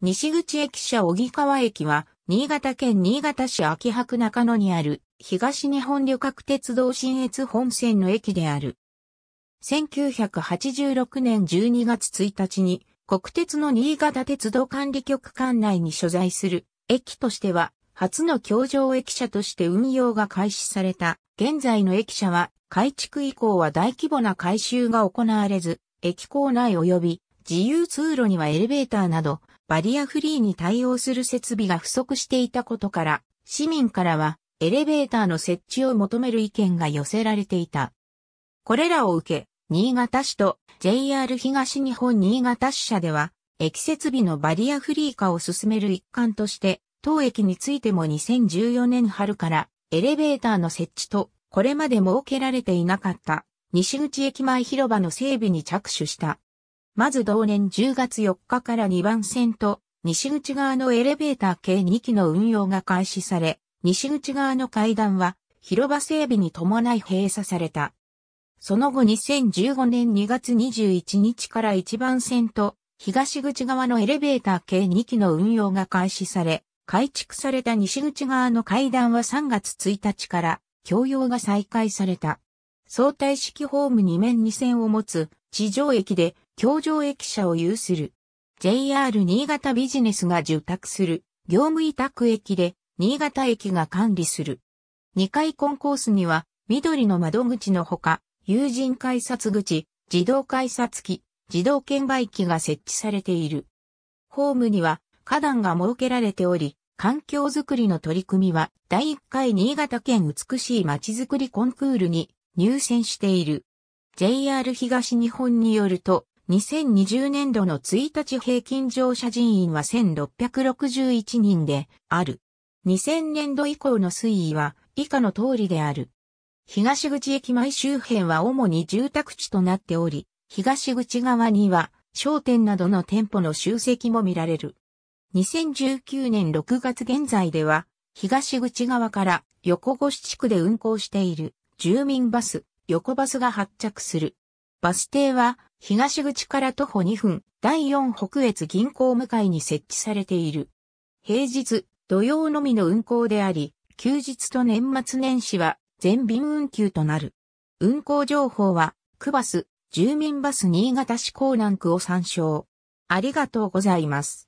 西口駅舎小木川駅は、新潟県新潟市秋白中野にある、東日本旅客鉄道新越本線の駅である。1986年12月1日に、国鉄の新潟鉄道管理局管内に所在する、駅としては、初の橋上駅舎として運用が開始された、現在の駅舎は、改築以降は大規模な改修が行われず、駅構内及び自由通路にはエレベーターなどバリアフリーに対応する設備が不足していたことから、市民からはエレベーターの設置を求める意見が寄せられていた。これらを受け、新潟市と JR 東日本新潟支社では、駅設備のバリアフリー化を進める一環として、当駅についても2014年春からエレベーターの設置と、これまで設けられていなかった西口駅前広場の整備に着手した。まず同年10月4日から2番線と西口側のエレベーター計2機の運用が開始され、西口側の階段は広場整備に伴い閉鎖された。その後2015年2月21日から1番線と東口側のエレベーター計2機の運用が開始され、改築された西口側の階段は3月1日から共用が再開された。相対式ホーム2面2線を持つ地上駅で京上駅舎を有する。JR 新潟ビジネスが受託する業務委託駅で新潟駅が管理する。2階コンコースには緑の窓口のほか、友人改札口、自動改札機、自動券売機が設置されている。ホームには花壇が設けられており、環境づくりの取り組みは第1回新潟県美しいまちづくりコンクールに入選している。JR 東日本によると、2020年度の1日平均乗車人員は1661人である。2000年度以降の推移は以下の通りである。東口駅前周辺は主に住宅地となっており、東口側には商店などの店舗の集積も見られる。2019年6月現在では、東口側から横越地区で運行している住民バス横バスが発着する。バス停は東口から徒歩2分、第4北越銀行向かいに設置されている。平日、土曜のみの運行であり、休日と年末年始は全便運休となる。運行情報は、区バス、住民バス新潟市港南区を参照。ありがとうございます。